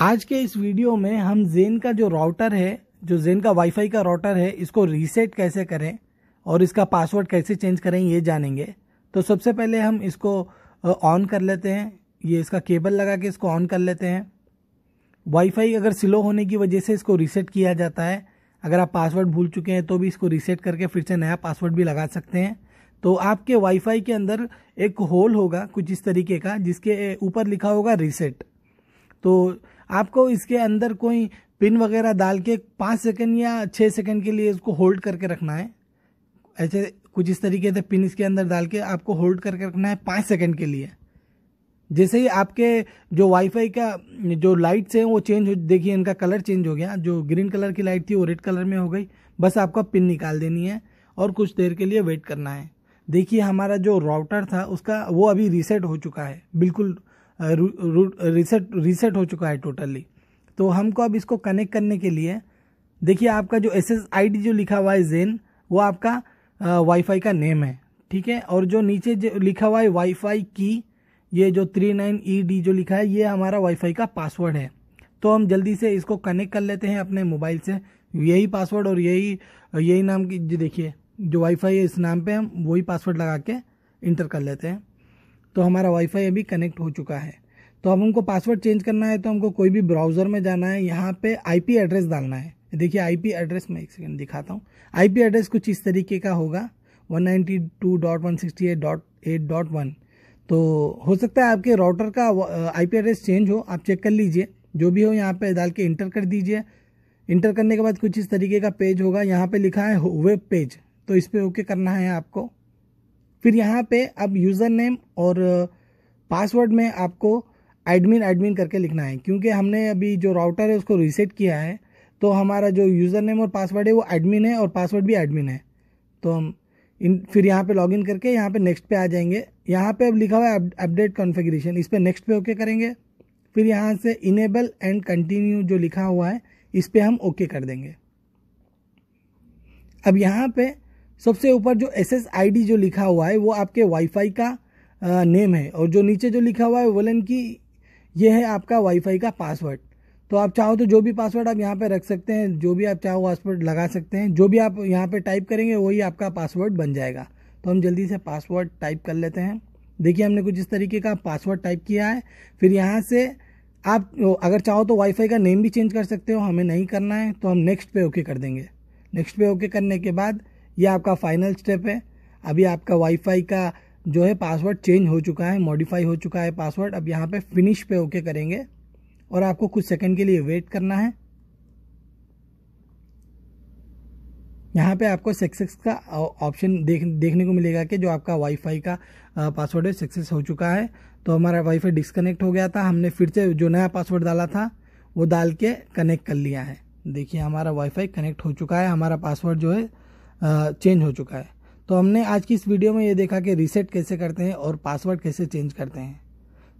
आज के इस वीडियो में हम जेन का जो राउटर है जो जेन का वाईफाई का राउटर है इसको रीसेट कैसे करें और इसका पासवर्ड कैसे चेंज करें ये जानेंगे तो सबसे पहले हम इसको ऑन कर लेते हैं ये इसका केबल लगा के इसको ऑन कर लेते हैं वाईफाई अगर स्लो होने की वजह से इसको रीसेट किया जाता है अगर आप पासवर्ड भूल चुके हैं तो भी इसको रीसेट करके फिर से नया पासवर्ड भी लगा सकते हैं तो आपके वाईफाई के अंदर एक होल होगा कुछ इस तरीके का जिसके ऊपर लिखा होगा रीसेट तो आपको इसके अंदर कोई पिन वगैरह डाल के पाँच सेकेंड या छः सेकेंड के लिए इसको होल्ड करके रखना है ऐसे कुछ इस तरीके से पिन इसके अंदर डाल के आपको होल्ड करके रखना है पाँच सेकेंड के लिए जैसे ही आपके जो वाईफाई का जो लाइट्स हैं वो चेंज हो देखिए इनका कलर चेंज हो गया जो ग्रीन कलर की लाइट थी वो रेड कलर में हो गई बस आपका पिन निकाल देनी है और कुछ देर के लिए वेट करना है देखिए हमारा जो राउटर था उसका वो अभी रीसेट हो चुका है बिल्कुल रीसेट रीसेट हो चुका है टोटली तो हमको अब इसको कनेक्ट करने के लिए देखिए आपका जो एस एस आई डी जो लिखा हुआ है जेन वो आपका वाईफाई का नेम है ठीक है और जो नीचे जो लिखा हुआ है वाईफाई की ये जो थ्री नाइन ई डी जो लिखा है ये हमारा वाईफाई का पासवर्ड है तो हम जल्दी से इसको कनेक्ट कर लेते हैं अपने मोबाइल से यही पासवर्ड और यही यही नाम की देखिए जो वाईफाई है इस नाम पे हम वही पासवर्ड लगा के इंटर कर लेते हैं तो हमारा वाईफाई अभी कनेक्ट हो चुका है तो अब हमको पासवर्ड चेंज करना है तो हमको कोई भी ब्राउज़र में जाना है यहाँ पे आईपी एड्रेस डालना है देखिए आईपी एड्रेस मैं एक सेकंड दिखाता हूँ आईपी एड्रेस कुछ इस तरीके का होगा 192.168.8.1 तो हो सकता है आपके राउटर का आईपी एड्रेस चेंज हो आप चेक कर लीजिए जो भी हो यहाँ पे डाल के इंटर कर दीजिए इंटर करने के बाद कुछ इस तरीके का पेज होगा यहाँ पे लिखा है वेब पेज तो इस पर ओके करना है आपको फिर यहाँ पे अब यूज़र नेम और पासवर्ड में आपको एडमिन एडमिन करके लिखना है क्योंकि हमने अभी जो राउटर है उसको रीसेट किया है तो हमारा जो यूज़र नेम और पासवर्ड है वो एडमिन है और पासवर्ड भी एडमिन है तो हम इन फिर यहाँ पे लॉगिन करके यहाँ पे नेक्स्ट पे आ जाएंगे यहाँ पे अब लिखा हुआ है अपडेट कॉन्फ़िगरेशन इस पर नेक्स्ट पे ओके okay करेंगे फिर यहाँ से इनेबल एंड कंटिन्यू जो लिखा हुआ है इस पर हम ओके okay कर देंगे अब यहाँ पे सबसे ऊपर जो एस एस आई डी जो लिखा हुआ है वो आपके वाईफाई का नेम है और जो नीचे जो लिखा हुआ है वलन की ये है आपका वाईफाई का पासवर्ड तो आप चाहो तो जो भी पासवर्ड आप यहाँ पे रख सकते हैं जो भी आप चाहो पासवर्ड लगा सकते हैं जो भी आप यहाँ पे टाइप करेंगे वही आपका पासवर्ड बन जाएगा तो हम जल्दी से पासवर्ड टाइप कर लेते हैं देखिए हमने कुछ इस तरीके का पासवर्ड टाइप किया है फिर यहाँ से आप अगर चाहो तो वाईफाई का नेम भी चेंज कर सकते हो हमें नहीं करना है तो हम नेक्स्ट पे ओके कर देंगे नेक्स्ट पे ओके करने के बाद ये आपका फाइनल स्टेप है अभी आपका वाईफाई का जो है पासवर्ड चेंज हो चुका है मॉडिफाई हो चुका है पासवर्ड अब यहाँ पे फिनिश पे ओके करेंगे और आपको कुछ सेकंड के लिए वेट करना है यहाँ पे आपको सक्सेस का ऑप्शन देख देखने को मिलेगा कि जो आपका वाईफाई का पासवर्ड है सक्सेस हो चुका है तो हमारा वाईफाई डिस्कनेक्ट हो गया था हमने फिर से जो नया पासवर्ड डाला था वो डाल के कनेक्ट कर लिया है देखिए हमारा वाईफाई कनेक्ट हो चुका है हमारा पासवर्ड जो है चेंज हो चुका है तो हमने आज की इस वीडियो में ये देखा कि रीसेट कैसे करते हैं और पासवर्ड कैसे चेंज करते हैं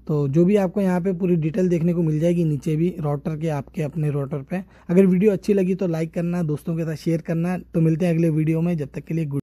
तो जो भी आपको यहाँ पे पूरी डिटेल देखने को मिल जाएगी नीचे भी रोटर के आपके अपने रोटर पे अगर वीडियो अच्छी लगी तो लाइक करना दोस्तों के साथ शेयर करना तो मिलते हैं अगले वीडियो में जब तक के लिए गुड